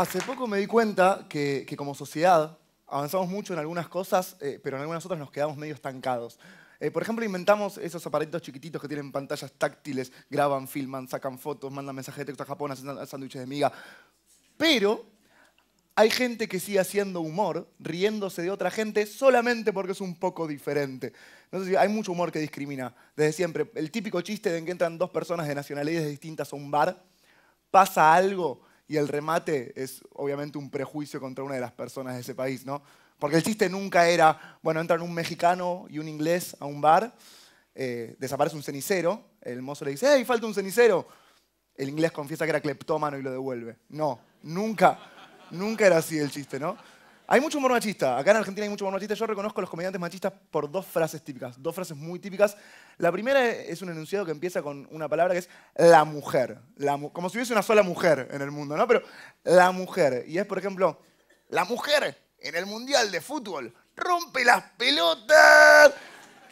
Hace poco me di cuenta que, como sociedad avanzamos mucho en algunas cosas, eh, pero en algunas otras nos quedamos medio estancados. Eh, por ejemplo, inventamos esos aparatos chiquititos que tienen pantallas táctiles, graban, filman, sacan fotos, mandan mensajes de texto a Japón, hacen sándwiches de miga. Pero hay gente que sigue haciendo humor, riéndose de otra gente solamente porque es un poco diferente. No sé si hay mucho humor que discrimina. Desde siempre, el típico chiste de que entran dos personas de nacionalidades distintas a un bar, pasa algo y el remate es obviamente un prejuicio contra una de las personas de ese país, ¿no? Porque el chiste nunca era, bueno, entran un mexicano y un inglés a un bar, eh, desaparece un cenicero, el mozo le dice, ¡hey, falta un cenicero! El inglés confiesa que era cleptómano y lo devuelve. No, nunca, nunca era así el chiste, ¿no? Hay mucho humor machista. Acá en Argentina hay mucho humor machista. Yo reconozco a los comediantes machistas por dos frases típicas, dos frases muy típicas. La primera es un enunciado que empieza con una palabra que es la mujer. como si hubiese una sola mujer en el mundo, ¿no? Pero la mujer. Y es, por ejemplo, la mujer en el Mundial de Fútbol rompe las pelotas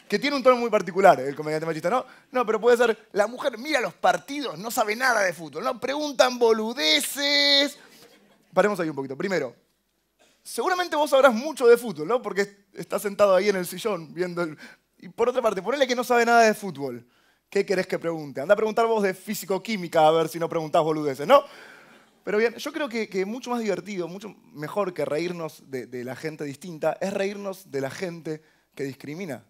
que tiene un tono muy particular el comediante machista, ¿no? No, pero puede ser, la mujer mira los partidos, no sabe nada de fútbol, no preguntan boludeces. Paremos ahí un poquito. Primero, seguramente vos sabrás mucho de fútbol, ¿no? Porque estás sentado ahí en el sillón viendo Y por otra parte, ponele que no sabe nada de fútbol. ¿Qué querés que pregunte? Anda a preguntar vos de físico-química a ver si no preguntás boludeces, ¿no? Pero bien, yo creo que, mucho más divertido, mucho mejor que reírnos de la gente distinta, es reírnos de la gente que discrimina,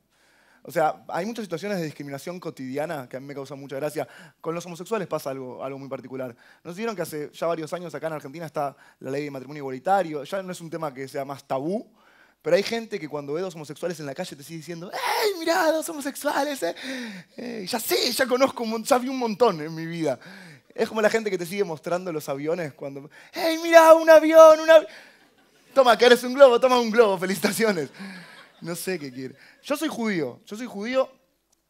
o sea, hay muchas situaciones de discriminación cotidiana que a mí me causan mucha gracia. Con los homosexuales pasa algo, algo muy particular. ¿Nos dijeron que hace ya varios años acá en Argentina está la ley de matrimonio igualitario? Ya no es un tema que sea más tabú, pero hay gente que cuando ve dos homosexuales en la calle te sigue diciendo, ¡Ey, mirá, dos homosexuales! Eh". Eh, ya sé, ya conozco, ya vi un montón en mi vida. Es como la gente que te sigue mostrando los aviones cuando, ¡Ey, mirá, un avión, un avión! Toma, que eres un globo, toma un globo, felicitaciones. No sé qué quiere. Yo soy judío, yo soy judío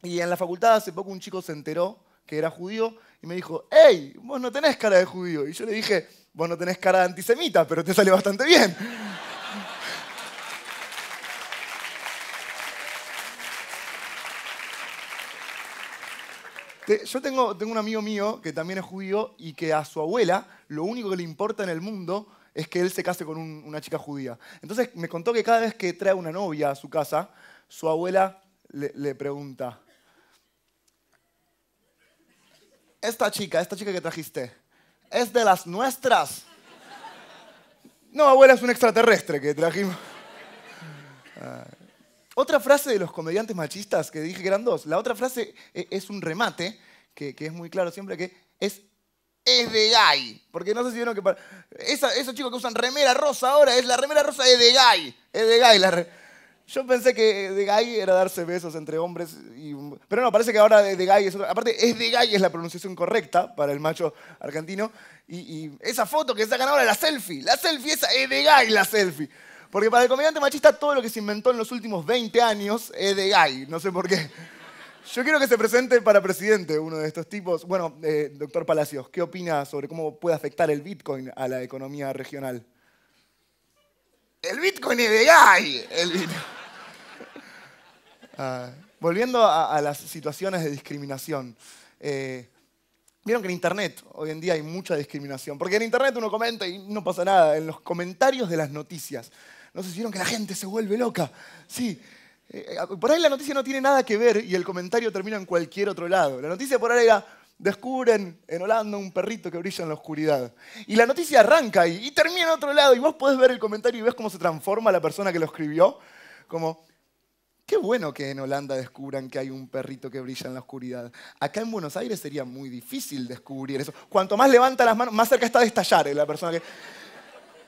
y en la facultad hace poco un chico se enteró que era judío y me dijo, hey, vos no tenés cara de judío. Y yo le dije, vos no tenés cara de antisemita, pero te sale bastante bien. yo tengo, tengo un amigo mío que también es judío y que a su abuela lo único que le importa en el mundo es que él se case con una chica judía. Entonces me contó que cada vez que trae una novia a su casa, su abuela le, pregunta, esta chica, esta chica que trajiste, ¿es de las nuestras? No, abuela, es un extraterrestre que trajimos. Ah. Otra frase de los comediantes machistas que dije que eran dos. La otra frase e, es un remate, que, que es muy claro siempre, que es es de gay. Porque no sé si vieron que para... esos chicos que usan remera rosa ahora, es la remera rosa es de gay. Es de gay la Yo pensé que de gay era darse besos entre hombres. Pero no, parece que ahora de, gay es otra. Aparte, es de gay es la pronunciación correcta para el macho argentino. Y, esa foto que sacan ahora, la selfie. La selfie esa es de gay la selfie. Porque para el comediante machista todo lo que se inventó en los últimos 20 años es de gay. No sé por qué. Yo quiero que se presente para presidente uno de estos tipos. Bueno, eh, doctor Palacios, ¿qué opina sobre cómo puede afectar el Bitcoin a la economía regional? El Bitcoin es de ah, volviendo a, las situaciones de discriminación. Eh, vieron que en Internet hoy en día hay mucha discriminación, porque en Internet uno comenta y no pasa nada, en los comentarios de las noticias. No sé si vieron que la gente se vuelve loca. Sí, eh, eh, por ahí la noticia no tiene nada que ver y el comentario termina en cualquier otro lado. La noticia por ahí era, descubren en Holanda un perrito que brilla en la oscuridad. Y la noticia arranca y, y termina en otro lado y vos podés ver el comentario y ves cómo se transforma la persona que lo escribió. Como, Qué bueno que en Holanda descubran que hay un perrito que brilla en la oscuridad. Acá en Buenos Aires sería muy difícil descubrir eso. Cuanto más levanta las manos, más cerca está de estallar eh, la persona que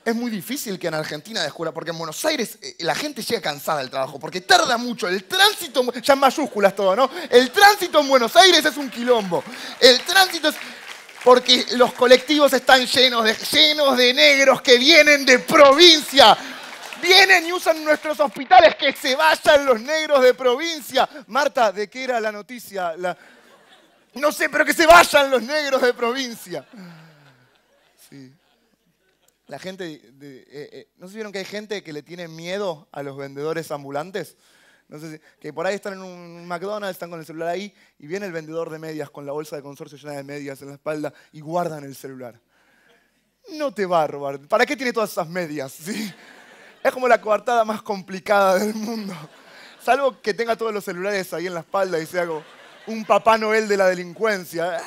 es muy difícil que en Argentina de porque en Buenos Aires eh, la gente llega cansada del trabajo, porque tarda mucho. El tránsito, ya en mayúsculas todo, ¿no? El tránsito en Buenos Aires es un quilombo. El tránsito es porque los colectivos están llenos de, negros que vienen de provincia. Vienen y usan nuestros hospitales, que se vayan los negros de provincia. Marta, ¿de qué era la noticia? No sé, pero que se vayan los negros de provincia. Sí. La gente, eh, eh, ¿no se vieron que hay gente que le tiene miedo a los vendedores ambulantes? No sé que por ahí están en un McDonald's, están con el celular ahí y viene el vendedor de medias con la bolsa de consorcio llena de medias en la espalda y guardan el celular. No te va a robar. ¿Para qué tiene todas esas medias? ¿Sí? Es como la coartada más complicada del mundo. Salvo que tenga todos los celulares ahí en la espalda y sea como un Papá Noel de la delincuencia.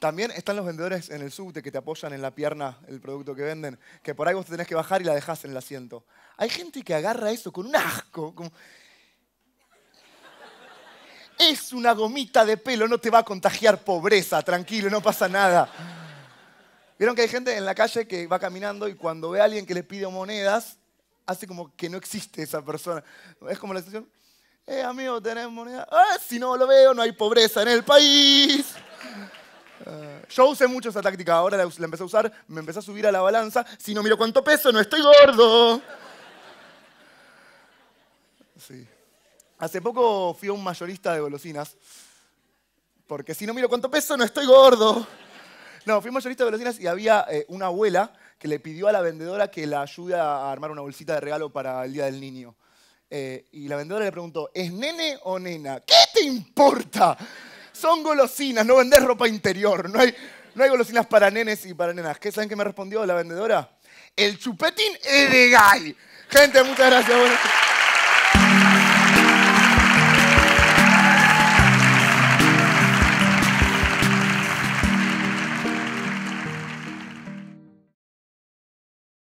También están los vendedores en el subte que te apoyan en la pierna el producto que venden, que por ahí vos te tenés que bajar y la dejás en el asiento. Hay gente que agarra eso con un asco, Es una gomita de pelo, no te va a contagiar pobreza, tranquilo, no pasa nada. Vieron que hay gente en la calle que va caminando y cuando ve a alguien que le pide monedas, hace como que no existe esa persona. Es como la situación, eh, amigo, ¿tenés moneda? Ah, si no lo veo, no hay pobreza en el país. Yo usé mucho esa táctica, ahora la, empecé a usar, me empecé a subir a la balanza. Si no miro cuánto peso, no estoy gordo. Sí. Hace poco fui a un mayorista de golosinas, porque si no miro cuánto peso, no estoy gordo. No, fui a un mayorista de golosinas y había eh, una abuela que le pidió a la vendedora que la ayude a armar una bolsita de regalo para el Día del Niño. Eh, y la vendedora le preguntó, ¿es nene o nena? ¿Qué te importa? son golosinas, no vendés ropa interior. No hay, no hay golosinas para nenes y para nenas. ¿Qué saben que me respondió la vendedora? El chupetín es de gay. Gente, muchas gracias.